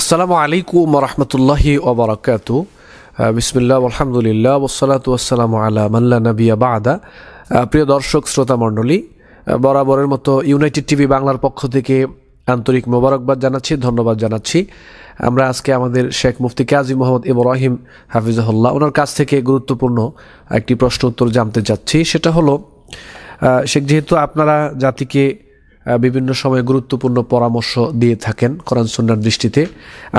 আসসালামু আলাইকুম রহমতুল্লাহ ওবরাকাত বিসমিল্লা আলহামদুলিল্লাহ ওসালাত ওয়াসালাম আলা মাল্লা নবিয়া বাদা প্রিয় দর্শক শ্রোতা মণ্ডলী বরাবরের মতো ইউনাইটেড টিভি বাংলার পক্ষ থেকে আন্তরিক মোবারকবাদ জানাচ্ছি ধন্যবাদ জানাচ্ছি আমরা আজকে আমাদের শেখ মুফতি কাজী মোহাম্মদ ইব্রাহিম হাফিজাহুল্লাহ ওনার কাছ থেকে গুরুত্বপূর্ণ একটি প্রশ্ন উত্তর জানতে চাচ্ছি সেটা হলো শেখ যেহেতু আপনারা জাতিকে বিভিন্ন সময়ে গুরুত্বপূর্ণ পরামর্শ দিয়ে থাকেন কোরআন সুন্নার দৃষ্টিতে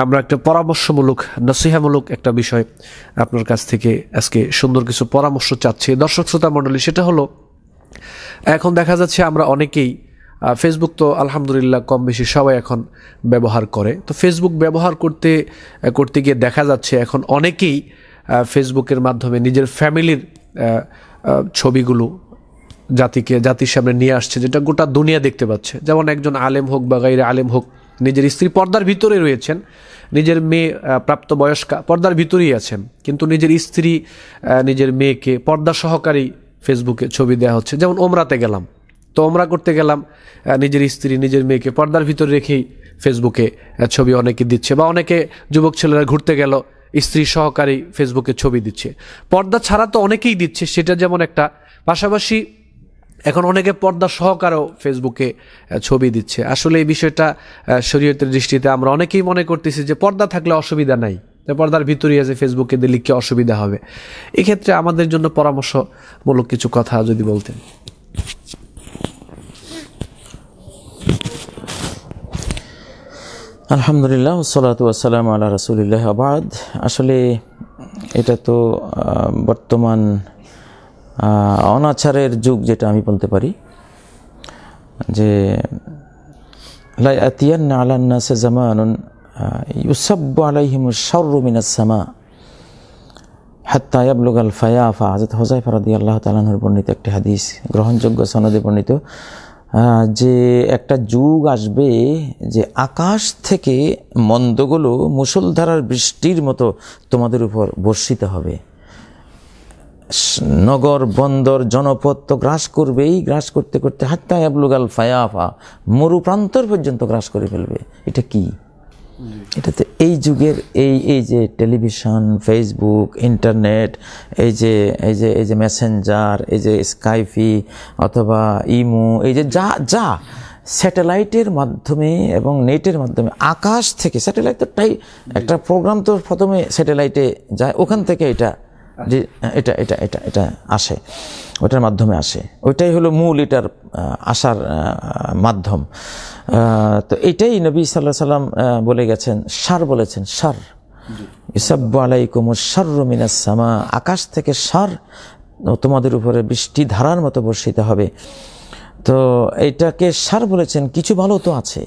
আমরা একটা পরামর্শমূলক নসিহামূলক একটা বিষয় আপনার কাছ থেকে আজকে সুন্দর কিছু পরামর্শ চাচ্ছি দর্শক শ্রোতা মণ্ডলী সেটা হলো এখন দেখা যাচ্ছে আমরা অনেকেই ফেসবুক তো আলহামদুলিল্লাহ কম বেশি সবাই এখন ব্যবহার করে তো ফেসবুক ব্যবহার করতে করতে গিয়ে দেখা যাচ্ছে এখন অনেকেই ফেসবুকের মাধ্যমে নিজের ফ্যামিলির ছবিগুলো জাতিকে জাতির সামনে নিয়ে আসছে যেটা গোটা দুনিয়া দেখতে পাচ্ছে যেমন একজন আলেম হোক বা গাইরে আলেম হোক নিজের স্ত্রী পর্দার ভিতরে রয়েছেন নিজের মেয়ে প্রাপ্তবয়স্কা পর্দার ভিতরেই আছেন কিন্তু নিজের স্ত্রী নিজের মেয়েকে পর্দা সহকারী ফেসবুকে ছবি দেওয়া হচ্ছে যেমন ওমরাতে গেলাম তো ওমরা করতে গেলাম নিজের স্ত্রী নিজের মেয়েকে পর্দার ভিতরে রেখেই ফেসবুকে ছবি অনেকে দিচ্ছে বা অনেকে যুবক ছেলেরা ঘুরতে গেল স্ত্রী সহকারী ফেসবুকে ছবি দিচ্ছে পর্দা ছাড়া তো অনেকেই দিচ্ছে সেটা যেমন একটা পাশাপাশি এখন অনেকে পর্দা সহকারেও ফেসবুকে ছবি দিচ্ছে আসলে এই বিষয়টা শরীয়তের দৃষ্টিতে আমরা অনেকেই মনে করতেছি যে পর্দা থাকলে অসুবিধা নাই পর্দার ভিতরেই আছে ফেসবুকে দিলে কি অসুবিধা হবে এক্ষেত্রে আমাদের জন্য পরামর্শমূলক কিছু কথা যদি বলতেন আলহামদুলিল্লাহ সালাতাম আল্লাহ রাসুলিল্লাহ আবাদ আসলে এটা তো বর্তমান অনাচারের যুগ যেটা আমি বলতে পারি যে লাই আতিয়ান আলান্না সে জামানুন ইউসাব্বু আলাইহিম শর্রু মিনাসামা হাত্তা ইয়াবলুগ আল ফায়াফা আজাদ হোজাইফা ফারাদি আল্লাহ তালাহর বর্ণিত একটি হাদিস গ্রহণযোগ্য সনদে বর্ণিত যে একটা যুগ আসবে যে আকাশ থেকে মন্দগুলো মুসলধারার বৃষ্টির মতো তোমাদের উপর বর্ষিত হবে নগর বন্দর জনপদ তো গ্রাস করবেই গ্রাস করতে করতে হাত্তা অ্যাবলুগাল ফায়াফা মরু প্রান্তর পর্যন্ত গ্রাস করে ফেলবে এটা কি এটাতে এই যুগের এই এই যে টেলিভিশন ফেসবুক ইন্টারনেট এই যে এই যে এই যে মেসেঞ্জার এই যে স্কাইফি অথবা ইমো এই যে যা যা স্যাটেলাইটের মাধ্যমে এবং নেটের মাধ্যমে আকাশ থেকে স্যাটেলাইট তো একটা প্রোগ্রাম তো প্রথমে স্যাটেলাইটে যায় ওখান থেকে এটা যে এটা এটা এটা এটা আসে ওটার মাধ্যমে আসে ওইটাই হলো মূল এটার আসার মাধ্যম তো এটাই নবী সাল্লাহ সাল্লাম বলে গেছেন সার বলেছেন সার ইসাব্বু আলাইকুম সার রমিনাস সামা আকাশ থেকে সার তোমাদের উপরে বৃষ্টি ধারার মতো বর্ষিত হবে তো এটাকে সার বলেছেন কিছু ভালো তো আছে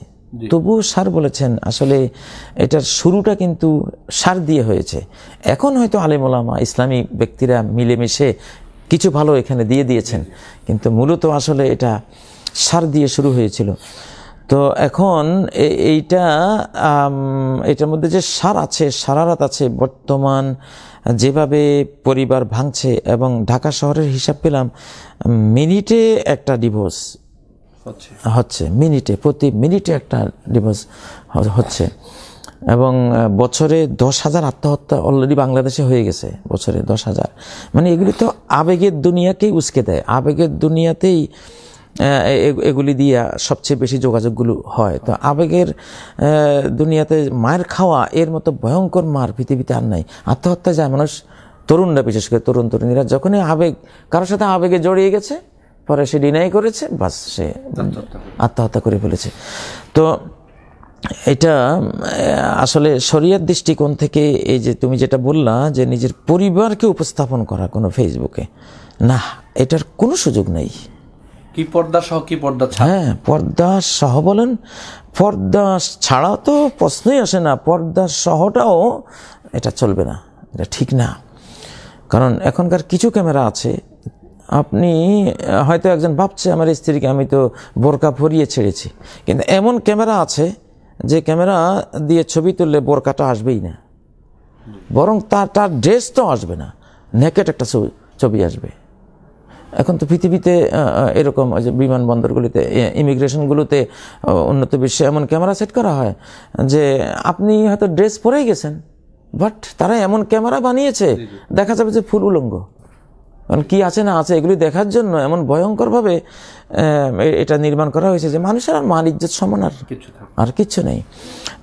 তবুও সার বলেছেন আসলে এটার শুরুটা কিন্তু সার দিয়ে হয়েছে এখন হয়তো আলেমোলামা ইসলামী ব্যক্তিরা মিলেমিশে কিছু ভালো এখানে দিয়ে দিয়েছেন কিন্তু মূলত আসলে এটা সার দিয়ে শুরু হয়েছিল তো এখন এইটা এটার মধ্যে যে সার আছে সারারাত আছে বর্তমান যেভাবে পরিবার ভাঙছে এবং ঢাকা শহরের হিসাব পেলাম মিনিটে একটা ডিভোর্স হচ্ছে মিনিটে প্রতি মিনিটে একটা ডিভোর্স হচ্ছে এবং বছরে দশ হাজার আত্মহত্যা অলরেডি বাংলাদেশে হয়ে গেছে বছরে দশ হাজার মানে এগুলি তো আবেগের দুনিয়াকেই উস্কে দেয় আবেগের দুনিয়াতেই এগুলি দিয়া সবচেয়ে বেশি যোগাযোগগুলো হয় তো আবেগের দুনিয়াতে মার খাওয়া এর মতো ভয়ঙ্কর মার পৃথিবীতে আর নাই আত্মহত্যা যায় মানুষ তরুণরা বিশেষ করে তরুণ তরুণীরা যখনই আবেগ কারোর সাথে আবেগে জড়িয়ে গেছে পরে সে ডিনাই করেছে বাস সে আত্মহত্যা করে ফেলেছে তো এটা আসলে শরিয়ার দৃষ্টিকোণ থেকে এই যে তুমি যেটা বললা যে নিজের পরিবারকে উপস্থাপন করা কোনো ফেসবুকে না এটার কোনো সুযোগ নেই কি পর্দা সহ কি পর্দা হ্যাঁ পর্দা সহ বলেন পর্দা ছাড়া তো প্রশ্নই আসে না পর্দা সহটাও এটা চলবে না এটা ঠিক না কারণ এখনকার কিছু ক্যামেরা আছে আপনি হয়তো একজন ভাবছে আমার স্ত্রীকে আমি তো বোরকা পরিয়ে ছেড়েছি কিন্তু এমন ক্যামেরা আছে যে ক্যামেরা দিয়ে ছবি তুললে বোরকাটা আসবেই না বরং তার তার ড্রেস তো আসবে না নেকেট একটা ছবি ছবি আসবে এখন তো পৃথিবীতে এরকম যে বিমানবন্দরগুলিতে ইমিগ্রেশনগুলোতে উন্নত বিশ্বে এমন ক্যামেরা সেট করা হয় যে আপনি হয়তো ড্রেস পরেই গেছেন বাট তারা এমন ক্যামেরা বানিয়েছে দেখা যাবে যে ফুল উলঙ্গ কারণ কী আছে না আছে এগুলি দেখার জন্য এমন ভয়ঙ্করভাবে এটা নির্মাণ করা হয়েছে যে মানুষের আর মান ইজ্জত সমান আর আর কিচ্ছু নেই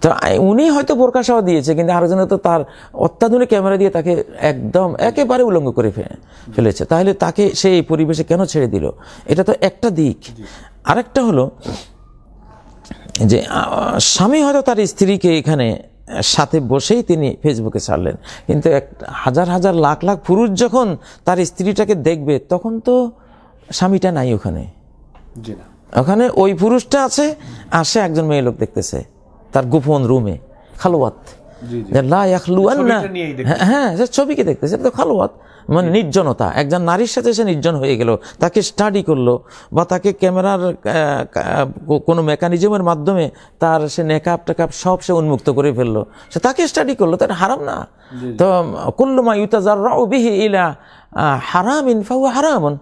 তো উনি হয়তো প্রকাশাও দিয়েছে কিন্তু আরেকজন তো তার অত্যাধুনিক ক্যামেরা দিয়ে তাকে একদম একেবারে উলঙ্গ করে ফেলেছে তাহলে তাকে সে এই পরিবেশে কেন ছেড়ে দিল এটা তো একটা দিক আরেকটা হলো যে স্বামী হয়তো তার স্ত্রীকে এখানে সাথে বসেই তিনি ফেসবুকে ছাড়লেন কিন্তু এক হাজার হাজার লাখ লাখ পুরুষ যখন তার স্ত্রীটাকে দেখবে তখন তো স্বামীটা নাই ওখানে ওখানে ওই পুরুষটা আছে আসে একজন মেয়ে লোক দেখতেছে তার গোপন রুমে খালোয়াত হ্যাঁ, হ্যাঁ সে ছবিকে দেখতে সেটা তো খালোয়াত মানে নির্জনতা একজন নারীর সাথে সে নির্জন হয়ে গেল তাকে স্টাডি করলো বা তাকে ক্যামেরার কোনো মেকানিজমের মাধ্যমে তার সে নেকাপ টেকাপ সব সে উন্মুক্ত করে ফেললো সে তাকে স্টাডি করলো তার হারাম না তো কুল্লুমা ইউতা রাও বিহি ইলা হারাম ইনফাউ হারামন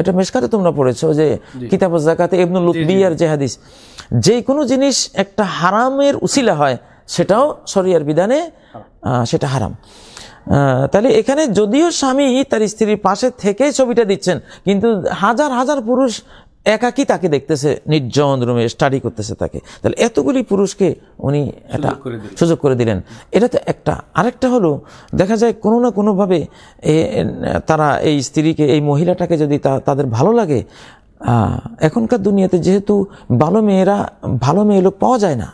এটা মেসকাতে তোমরা পড়েছো যে কিতাব জাকাতে ইবনুল লুতবিয়ার যে হাদিস যে কোনো জিনিস একটা হারামের উসিলা হয় সেটাও শরিয়ার বিধানে হ্যাঁ। সেটা হারাম তাহলে এখানে যদিও স্বামী তার স্ত্রীর পাশে থেকেই ছবিটা দিচ্ছেন কিন্তু হাজার হাজার পুরুষ একাকি তাকে দেখতেছে নির্জন রুমে স্টাডি করতেছে তাকে তাহলে এতগুলি পুরুষকে উনি এটা সুযোগ করে দিলেন এটা তো একটা আরেকটা হলো দেখা যায় কোনো না কোনোভাবে তারা এই স্ত্রীকে এই মহিলাটাকে যদি তাদের ভালো লাগে এখনকার দুনিয়াতে যেহেতু ভালো মেয়েরা ভালো মেয়ে লোক পাওয়া যায় না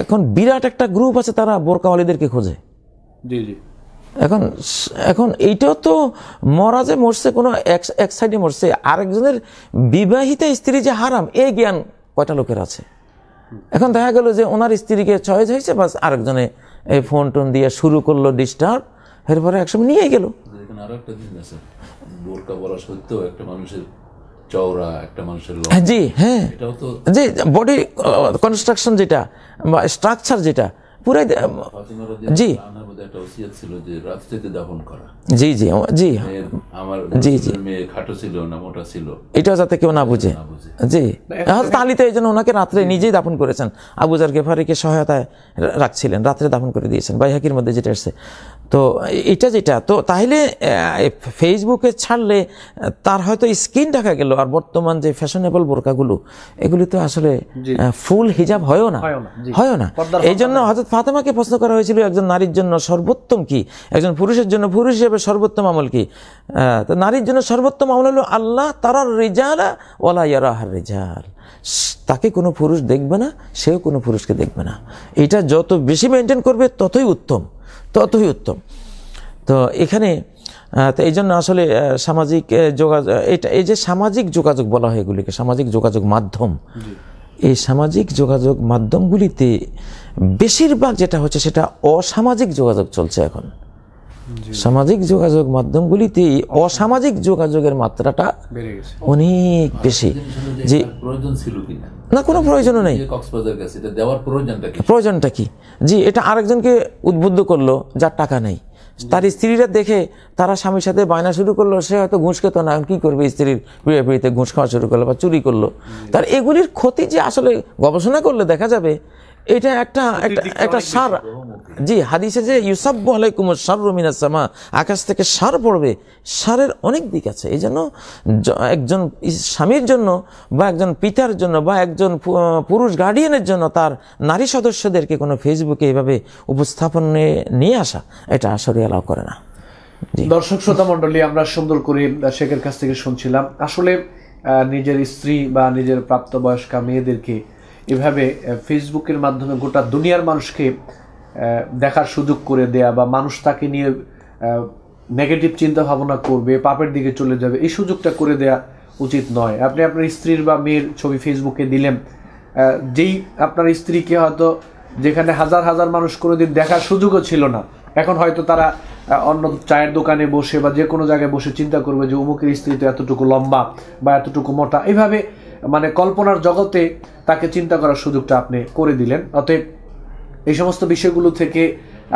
এখন বিরাট একটা গ্রুপ আছে তারা বোরকাওয়ালিদেরকে খোঁজে এখন এখন এইটাও তো মরা যে মরছে কোনো এক সাইডে মরছে আরেকজনের বিবাহিতা স্ত্রী যে হারাম এই জ্ঞান কয়টা লোকের আছে এখন দেখা গেল যে ওনার স্ত্রীকে চয়েস হয়েছে বাস আরেকজনে এই ফোন টোন দিয়ে শুরু করলো ডিস্টার্ব এরপরে একসময় নিয়ে গেল আচ্ছা, আরো একটা জিনিস আছে বোরকা বলা একটা মানুষের চওড়া একটা মানুষের জি হ্যাঁ জি বডি কনস্ট্রাকশন uh, যেটা বা স্ট্রাকচার যেটা পুরাই জি জি জি জি জি জি এটাও যাতে কেউ না বুঝে জি তালিতে হ্যাঁ, এই জন্য ওনাকে রাত্রে নিজেই দাপন করেছেন আবুজার গেফারিকে সহায়তায় রাখছিলেন রাত্রে দাপন করে দিয়েছেন বাইহাকির মধ্যে যেটা আসছে তো এটা যেটা তো তাহলে ফেসবুকে ছাড়লে তার হয়তো স্কিন ঢাকা গেল আর বর্তমান যে ফ্যাশনেবল বোরকাগুলো এগুলি তো আসলে ফুল হিজাব হয়ও না হয়ও না এই জন্য হজরত ফাতেমাকে প্রশ্ন করা হয়েছিল একজন নারীর জন্য সর্বোত্তম কি একজন পুরুষের জন্য পুরুষ হিসেবে সর্বোত্তম আমল কি তো নারীর জন্য সর্বোত্তম আমল হলো আল্লাহ তারার রেজালা ওলা ইয়ারাহার রেজাল তাকে কোনো পুরুষ দেখবে না সেও কোনো পুরুষকে দেখবে না এটা যত বেশি মেনটেন করবে ততই উত্তম ততই উত্তম তো এখানে তো এই জন্য আসলে সামাজিক যোগাযোগ এটা এই যে সামাজিক যোগাযোগ বলা হয় এগুলিকে সামাজিক যোগাযোগ মাধ্যম এই সামাজিক যোগাযোগ মাধ্যমগুলিতে বেশিরভাগ যেটা হচ্ছে সেটা অসামাজিক যোগাযোগ চলছে এখন সামাজিক যোগাযোগ মাধ্যমগুলিতে অসামাজিক যোগাযোগের মাত্রাটা অনেক বেশি যে না কোনো প্রয়োজনও নেই প্রয়োজনটা কি জি এটা আরেকজনকে উদ্বুদ্ধ করলো যার টাকা নেই তার স্ত্রীরা দেখে তারা স্বামীর সাথে বায়না শুরু করলো সে হয়তো ঘুষ খেত না কী করবে স্ত্রীর পিড়ে পিড়িতে ঘুষ খাওয়া শুরু করলো বা চুরি করলো তার এগুলির ক্ষতি যে আসলে গবেষণা করলে দেখা যাবে এটা একটা একটা সার জি হাদিসে যে ইউসাব আলাইকুম সার রমিনা সামা আকাশ থেকে সার পড়বে সারের অনেক দিক আছে এই জন্য একজন স্বামীর জন্য বা একজন পিতার জন্য বা একজন পুরুষ গার্ডিয়ানের জন্য তার নারী সদস্যদেরকে কোনো ফেসবুকে এভাবে উপস্থাপনে নিয়ে আসা এটা আসলে অ্যালাউ করে না দর্শক শ্রোতা মণ্ডলী আমরা সুন্দর করে শেখের কাছ থেকে শুনছিলাম আসলে নিজের স্ত্রী বা নিজের প্রাপ্তবয়স্কা মেয়েদেরকে এভাবে ফেসবুকের মাধ্যমে গোটা দুনিয়ার মানুষকে দেখার সুযোগ করে দেয়া বা মানুষ তাকে নিয়ে নেগেটিভ চিন্তা ভাবনা করবে পাপের দিকে চলে যাবে এই সুযোগটা করে দেয়া উচিত নয় আপনি আপনার স্ত্রীর বা মেয়ের ছবি ফেসবুকে দিলেন যেই আপনার স্ত্রীকে হয়তো যেখানে হাজার হাজার মানুষ কোনোদিন দেখার সুযোগও ছিল না এখন হয়তো তারা অন্য চায়ের দোকানে বসে বা যে কোনো জায়গায় বসে চিন্তা করবে যে অমুকের স্ত্রী তো এতটুকু লম্বা বা এতটুকু মোটা এইভাবে মানে কল্পনার জগতে তাকে চিন্তা করার সুযোগটা আপনি করে দিলেন অতএব এই সমস্ত বিষয়গুলো থেকে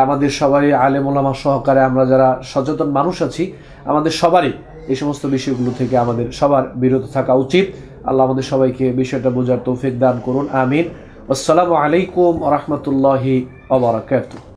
আমাদের সবারই আলেমোলামা সহকারে আমরা যারা সচেতন মানুষ আছি আমাদের সবারই এই সমস্ত বিষয়গুলো থেকে আমাদের সবার বিরত থাকা উচিত আল্লাহ আমাদের সবাইকে বিষয়টা বোঝার তৌফিক দান করুন আমিন আসসালামু আলাইকুম রহমতুল্লাহি আবরাকাতু